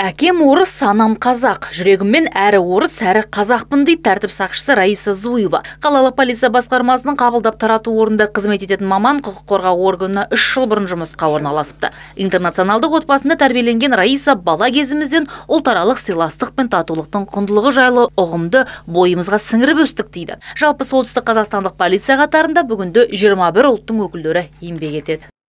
әкем орыс анам қазақ жүрегіммен әрі орыс әрі қазақпын дейді тәртіп сақшысы раиса зуева қалалық полиция басқармасының қабылдап тарату орында қызмет ететін маман құқық қорғау органына үш жыл бұрын жұмысқа орналасыпты интернационалдық отбасында тәрбеленген раиса бала кезімізден ұлтаралық сыйластық пен татулықтың құндылығы жайлы ұғымды бойымызға сіңіріп өстік дейді жалпы солтүстік қазақстандық полиция қатарында бүгінде 21 ұлттың өкілдері еңбек етеді